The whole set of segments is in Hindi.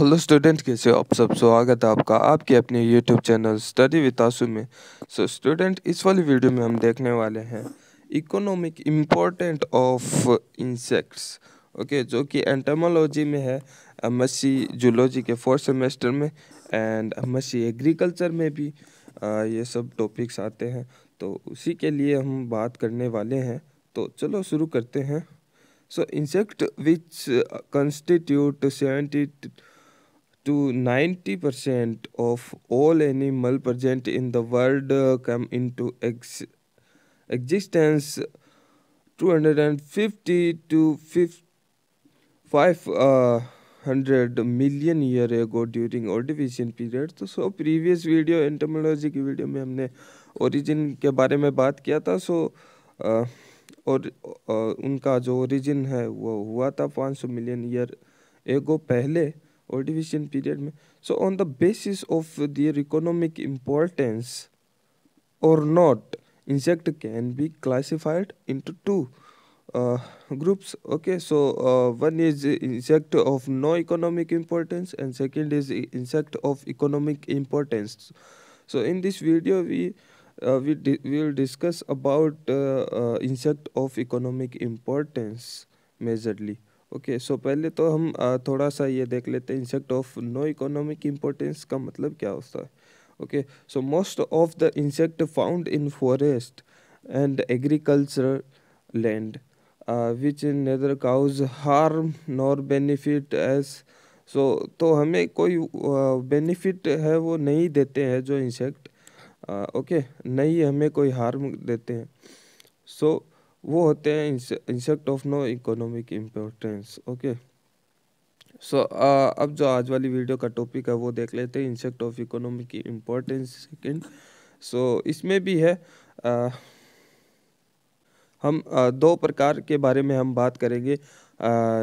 हेलो स्टूडेंट कैसे हो आप सब स्वागत है आपका आपके अपने YouTube channel study with Aasu में सो so, स्टूडेंट इस वाली वीडियो में हम देखने वाले हैं economic important of insects okay जो कि एंटामोलॉजी में है मसी जूलॉजी के फोर्थ सेमेस्टर में एंड मसी एग्रीकल्चर में भी आ, ये सब टॉपिक्स आते हैं तो उसी के लिए हम बात करने वाले हैं तो चलो शुरू करते हैं so insect which constitute seventy to 90% of all animal present in the world uh, come into ex existence 250 to 500 uh, million year ago during Ordovician period तो सो प्रीवियस वीडियो एंटमोलॉजी की वीडियो में हमने ओरिजिन के बारे में बात किया था सो so, uh, और uh, उनका जो ओरिजिन है वो हुआ था 500 मिलियन ईयर एगो पहले और period. so on the basis of their economic importance or not insect can be classified into two uh, groups okay so uh, one is insect of no economic importance and second is insect of economic importance so in this video we uh, we di will discuss about uh, uh, insect of economic importance measuredly okay so पहले तो हम थोड़ा सा ये देख लेते हैं insect of no economic importance का मतलब क्या होता है okay so most of the insect found in forest and agriculture land which neither cause harm nor benefit also तो हमें कोई बेनिफिट uh, है वो नहीं देते हैं जो इंसेक्ट ओके uh, okay? नहीं हमें कोई हार्म देते हैं सो so, वो होते हैं insect of no economic importance okay so अब जो आज वाली वीडियो का टॉपिक है वो देख लेते हैं insect of economic importance second so इसमें भी है uh, हम दो प्रकार के बारे में हम बात करेंगे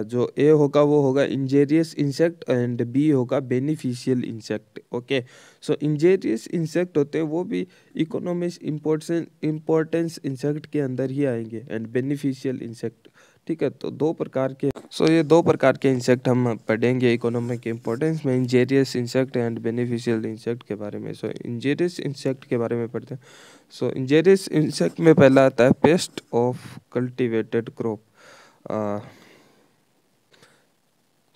जो ए होगा वो होगा इंजेरियस इंसेक्ट एंड बी होगा beneficial insect okay so injurious insect होते हैं वो भी इकोनॉमिक इम्पोर्टेंस इंसेक्ट के अंदर ही आएंगे एंड बेनिफिशियल इंसेक्ट ठीक है तो दो प्रकार के सो ये दो प्रकार के इंसेक्ट हम पढ़ेंगे इकोनॉमिक इंपॉर्टेंस में injurious insect and beneficial insect के बारे में सो इंजेरियस इंसेक्ट के बारे में पढ़ते हैं सो इंजेरियस इंसेक्ट में पहला आता है pest of cultivated crop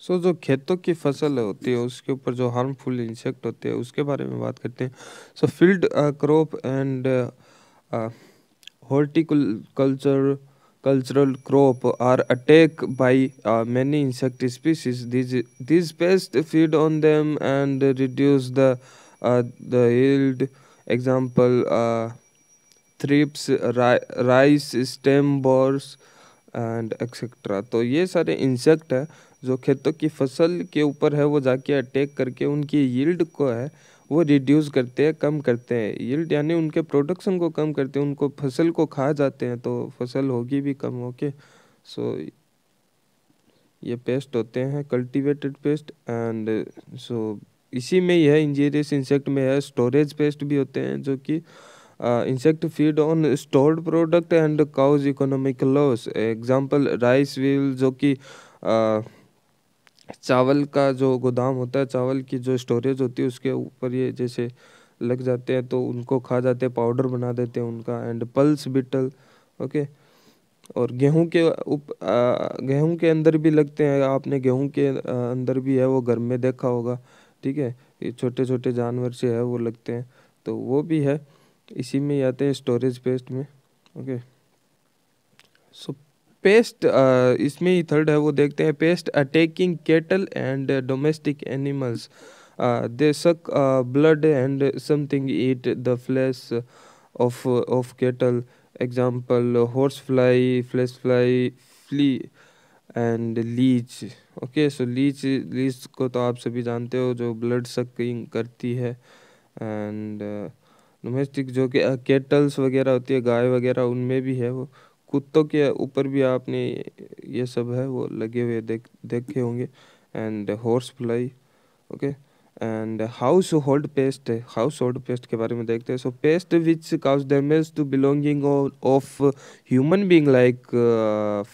so जो खेतों की फसल होती है उसके ऊपर जो हार्मफुल इंसेक्ट होते हैं उसके बारे में बात करते हैं so field crop and horticulture cultural crop are attacked by uh, many insect species. These, these pests feed on them and reduce the, uh, the yield. Example, uh, thrips, ri rice, stem borers and etcetera तो ये सारे इंसेक्ट है जो खेतों की फसल के ऊपर है वो जाके अटैक करके उनकी यील्ड को है वो रिड्यूस करते हैं कम करते हैं यील्ड यानी उनके प्रोडक्शन को कम करते हैं उनको फसल को खा जाते हैं तो फसल होगी भी कम ओके सो ये पेस्ट होते हैं कल्टीवेटेड पेस्ट एंड सो इसी में यह इंजीरियस इंसेक्ट में है स्टोरेज पेस्ट भी होते हैं जो कि insect feed on stored product and cause economic loss example rice weevil जो कि uh, चावल का जो गोदाम होता है चावल की जो स्टोरेज होती है उसके ऊपर ये जैसे लग जाते हैं तो उनको खा जाते हैं पाउडर बना देते हैं उनका एंड पल्स बिटल ओके और गेहूं के उप गेहूं के अंदर भी लगते हैं आपने गेहूं के अंदर भी है वो घर में देखा होगा ठीक है ये छोटे छोटे जानवर से है वो लगते हैं तो वो भी है इसी में आते हैं स्टोरेज पेस्ट में ओके सो पेस्ट इसमें ही थर्ड है वो देखते हैं pest attacking cattle and domestic animals they suck blood and something eat the flesh of of cattle example horse fly flesh fly flea and leech okay so leech leech को तो आप सभी जानते हो जो ब्लड सकिंग करती है एंड डोमेस्टिक जो कि केटल्स वगैरह होती है गाय वगैरह उनमें भी है वो कुत्तों के ऊपर भी आपने ये सब है वो लगे हुए देख देखे होंगे and horse fly okay and household pest household pest के बारे में देखते हैं so pest which cause damage to belonging of human being like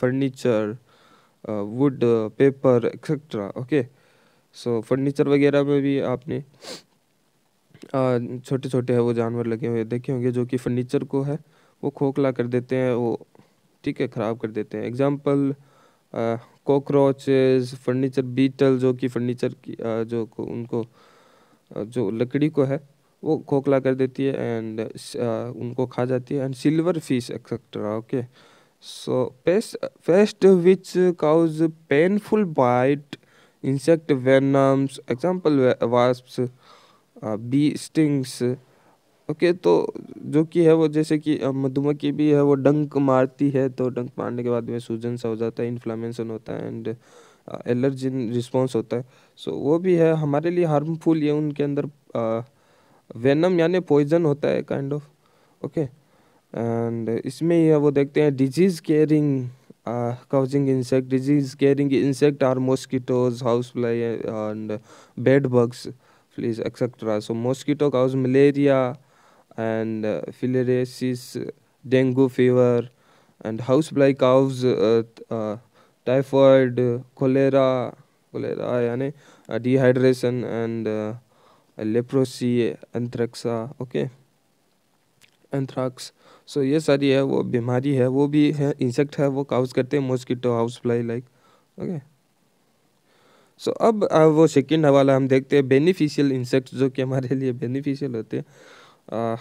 furniture wood paper etcetera okay so furniture वगैरह में भी आपने uh, छोटे छोटे है वो जानवर लगे हुए देखे होंगे जो कि फर्नीचर को है वो खोखला कर देते हैं वो ठीक है ख़राब कर देते हैं एग्ज़ाम्पल कॉकरोच फर्नीचर बीटल जो कि फर्नीचर की आ, जो को, उनको जो लकड़ी को है वो खोखला कर देती है एंड उनको खा जाती है and silverfish etcetera okay so pest pest which cause painful bite insect venoms example wasps bee stings okay तो जो कि है वो जैसे कि मधुमक्खी भी है वो डंक मारती है तो डंक मारने के बाद में सूजन सा हो जाता है इन्फ्लामेशन होता है एंड एलर्जिन रिस्पॉन्स होता है सो so, वो भी है हमारे लिए हार्मफुल ये उनके अंदर वेनम यानी पॉइजन होता है काइंड ऑफ ओके एंड इसमें यह वो देखते हैं disease carrying causing insect disease carrying insect are mosquitoes house fly and bed bugs fleas etcetera so mosquito cause malaria and uh, filariasis, dengue fever, and house housefly cows, uh, uh, typhoid, uh, cholera, cholera yani, uh, dehydration and uh, leprosy, anthrax, okay, anthrax. So so, ये सारी है वो बीमारी है वो भी है इंसेक्ट है वो काउज करते हैं mosquito house fly like okay so अब वो सेकेंड हवाला हम देखते हैं बेनिफिशियल इंसेक्ट जो कि हमारे लिए बेनिफिशियल होते हैं आ,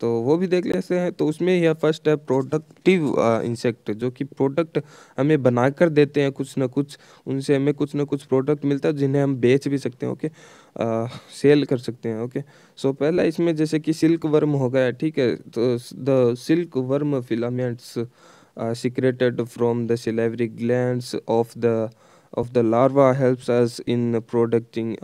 तो वो भी देख लेते हैं तो उसमें यह फर्स्ट है प्रोडक्टिव इंसेक्ट जो कि प्रोडक्ट हमें बनाकर देते हैं कुछ ना कुछ उनसे हमें कुछ ना कुछ प्रोडक्ट मिलता है जिन्हें हम बेच भी सकते हैं ओके आ, सेल कर सकते हैं ओके सो पहला इसमें जैसे कि सिल्क वर्म हो गया ठीक है तो the silkworm filaments secreted from the salivary gland of the of the larva helps us in producing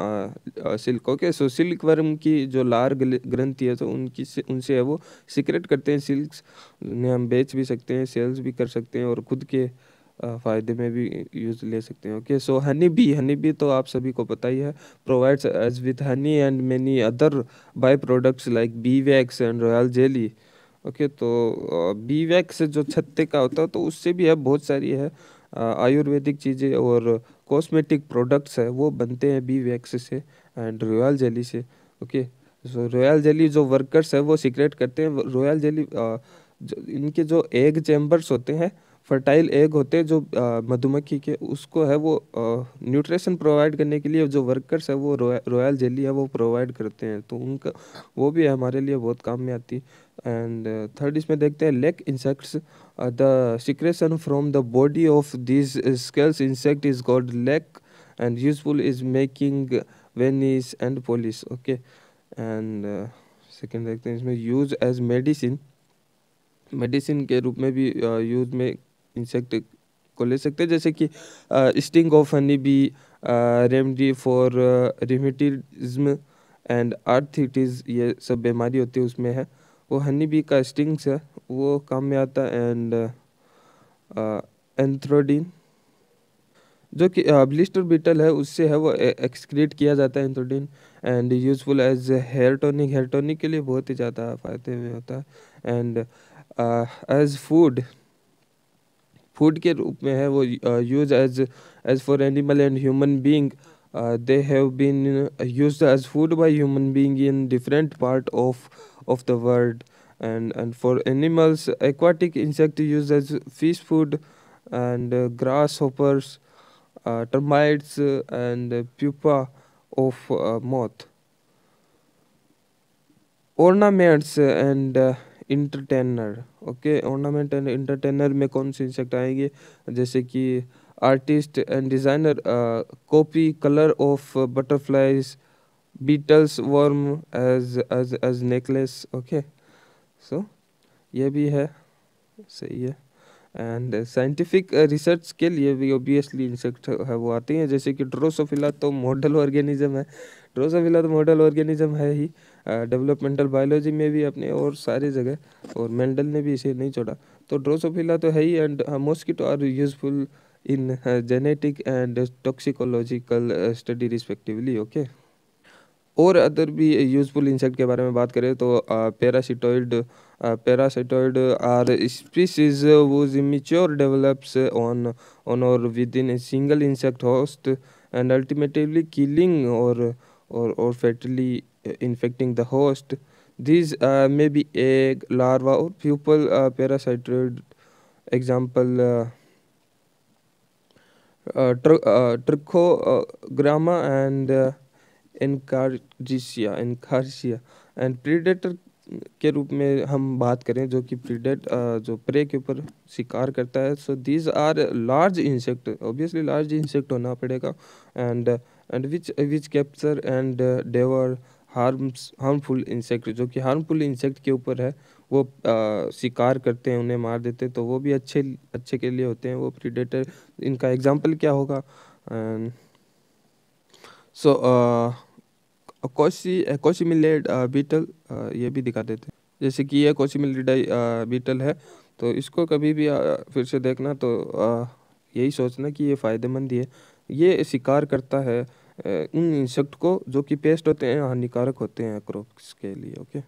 silk okay so silkworm की जो लार ग्रंथि है तो उनकी से, उनसे है वो सिक्रेट करते हैं सिल्क्स उन्हें हम बेच भी सकते हैं सेल्स भी कर सकते हैं और खुद के uh, फ़ायदे में भी यूज़ ले सकते हैं okay so honey bee honey bee तो आप सभी को पता ही है provides us with honey and many other by products like bee wax and royal jelly okay तो बी uh, वैक्स जो छत्ते का होता है तो उससे भी है बहुत सारी है आयुर्वेदिक चीज़ें और कॉस्मेटिक प्रोडक्ट्स है वो बनते हैं बी वैक्स से एंड रॉयल जेली से ओके सो रॉयल जेली जो वर्कर्स है वो सीक्रेट करते हैं रॉयल जेली इनके जो एग चैम्बर्स होते हैं फर्टाइल एग होते हैं जो मधुमक्खी के उसको है वो न्यूट्रिशन प्रोवाइड करने के लिए जो वर्कर्स है वो रॉयल जेली है वो प्रोवाइड करते हैं तो उनका वो भी हमारे लिए बहुत काम में आती एंड थर्ड इसमें देखते हैं lac insects the secretion from the body of this scales insect is called lac and useful is making varnish and polish okay and second देखते हैं इसमें यूज एज मेडिसिन मेडिसिन के रूप में भी यूज में इंसेक्ट को ले सकते हैं जैसे कि sting of honey bee remedy for rheumatism and arthritis ये सब बीमारी होती है उसमें है वो हनी बी का स्टिंग्स है वो काम में आता है एंड एंथ्रोडीन जो कि ब्लिस्टर बीटल है उससे है वो एक्सक्रीट किया जाता है एंथ्रोडीन and useful as hair tonic hair tonic के लिए बहुत ही ज़्यादा फ़ायदे में होता है एंड एज फूड फूड के रूप में है वो use as as for animal and human being they have been use as food by human being in different part of of the world and and for animals aquatic insect use as fish food and grasshoppers termites and pupa of moth ornaments and uh, entertainer okay ornament and entertainer में कौन से इंसेक्ट आएंगे जैसे कि artist and designer copy colour of butterflies beetles worm as as as necklace okay so ये भी है सही है एंड साइंटिफिक रिसर्च के लिए भी ओबियसली इंसेक्ट है वो आती हैं जैसे कि ड्रोसोफिला तो मॉडल ऑर्गेनिज्म है ड्रोसोफिला तो मॉडल ऑर्गेनिज्म है ही डेवलपमेंटल बायोलॉजी में भी अपने और सारी जगह और मेंडल ने भी इसे नहीं छोड़ा तो ड्रोसोफिला तो है ही and mosquito are useful in genetic and toxicological study respectively okay और अदर भी यूजफुल इंसेक्ट के बारे में बात करें तो पैरासिटोइड पैरासिटोइड आर स्पीसीज वो immature develops on on or within a single insect host and ultimately killing और और और फैटली infecting the host. These uh, may be egg, larva, or pupal parasitoid. Example. Uh, uh, tr uh, trichogramma and uh, encarcia And predator के रूप में हम बात करें जो कि प्रीडेट जो प्रे के ऊपर शिकार करता है so these are large insect obviously large insect होना पड़ेगा and and which which capture and devour harms harmful insect जो कि हार्मफुल इंसेक्ट के ऊपर है वो आ, शिकार करते हैं उन्हें मार देते हैं तो वो भी अच्छे अच्छे के लिए होते हैं वो प्रीडेटर इनका एग्जाम्पल क्या होगा सो कोशी मिलेड बीटल ये भी दिखा देते हैं जैसे कि ये मिलेड बीटल है तो इसको कभी भी आ, फिर से देखना तो यही सोचना कि ये फ़ायदेमंद ही है ये शिकार करता है इन इंसेक्ट को जो कि पेस्ट होते हैं हानिकारक होते हैं क्रॉप्स के लिए ओके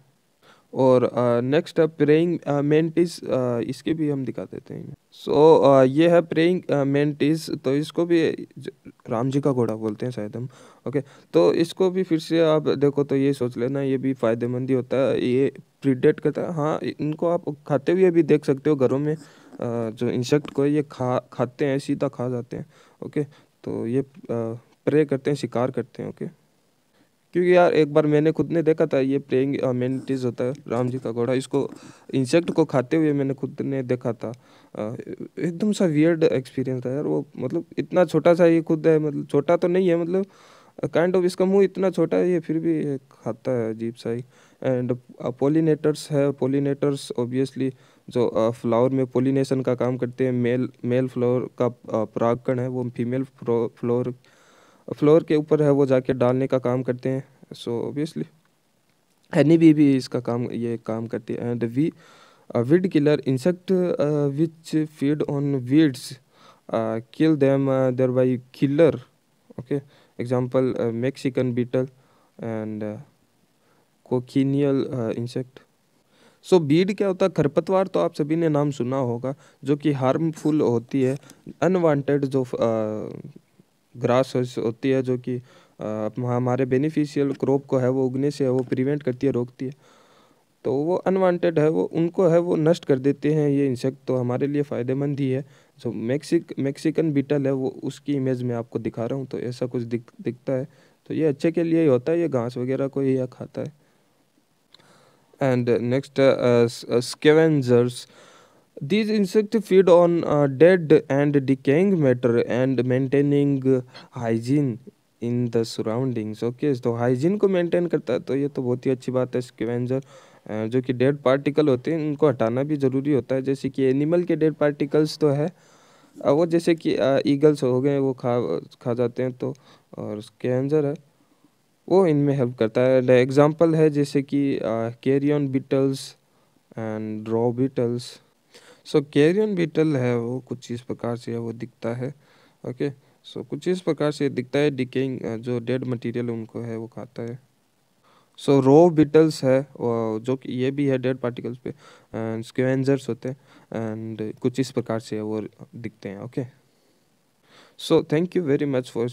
और नेक्स्ट है प्रेइंग मेंटिस इसके भी हम दिखा देते हैं सो so, ये है प्रेइंग मेंटिस तो इसको भी राम जी का घोड़ा बोलते हैं शायद हम ओके तो इसको भी फिर से आप देखो तो ये सोच लेना ये भी फ़ायदेमंद ही होता है ये प्रीडेट करता है हाँ इनको आप खाते हुए भी देख सकते हो घरों में जो इंसेक्ट को ये खा खाते हैं सीधा खा जाते हैं ओके तो ये आ, प्रे करते हैं शिकार करते हैं ओके क्योंकि यार एक बार मैंने खुद ने देखा था ये प्रेइंग मेनिटीज होता है राम जी का घोड़ा इसको इंसेक्ट को खाते हुए मैंने खुद ने देखा था एकदम सा वियर्ड एक्सपीरियंस था यार वो मतलब इतना छोटा सा ये खुद है मतलब छोटा तो नहीं है मतलब काइंड ऑफ इसका मुंह इतना छोटा है ये फिर भी खाता है अजीब सा ही एंड पोलिनेटर्स है पोलिनेटर्स ऑब्वियसली जो फ्लावर में पोलिनेशन का काम करते हैं मेल मेल फ्लावर का परागकण है वो फीमेल फ्लावर फ्लोर के ऊपर है वो जाके डालने का काम करते हैं सो ओबियसली हनी भी भी इसका काम ये काम करती है and we weed killer insect which feed on weeds kill them thereby killer okay example Mexican beetle and cochineal insect so weed क्या होता है खरपतवार तो आप सभी ने नाम सुना होगा जो कि हार्मफुल होती है अनवांटेड जो uh, ग्रास होती है जो कि हमारे बेनिफिशियल क्रॉप को है वो उगने से है वो प्रिवेंट करती है रोकती है तो वो अनवांटेड है वो उनको है वो नष्ट कर देते हैं ये इंसेक्ट तो हमारे लिए फ़ायदेमंद ही है जो मैक्सिक मैक्सिकन बीटल है वो उसकी इमेज में आपको दिखा रहा हूँ तो ऐसा कुछ दिख दिखता है तो ये अच्छे के लिए ही होता है ये घास वगैरह को ही खाता है and next scavengers uh, These insects feed on uh, dead and decaying matter and maintaining hygiene in the surroundings okay तो हाइजीन को मेंटेन करता है तो ये तो बहुत ही अच्छी बात है स्क्वेंजर uh, जो कि डेड पार्टिकल होते हैं इनको हटाना भी ज़रूरी होता है जैसे कि एनिमल के डेड पार्टिकल्स तो है वो जैसे कि ईगल्स uh, हो गए वो खा खा जाते हैं तो और स्केंजर है वो इनमें हेल्प करता है एग्जाम्पल है जैसे कि carrion beetles and rove beetles so carrion beetle है वो कुछ इस प्रकार से वो दिखता है ओके सो so, कुछ इस प्रकार से दिखता है डिकेइंग जो डेड मटेरियल उनको है वो खाता है सो रो बिटल्स है जो कि ये भी है डेड पार्टिकल्स पे स्क्वेंजर्स होते हैं एंड कुछ इस प्रकार से वो दिखते हैं okay so thank you very much for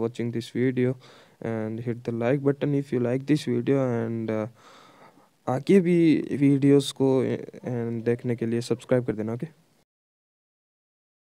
watching this video and hit the like button if you like this video and आगे भी वीडियोस को देखने के लिए सब्सक्राइब कर देना ओके okay?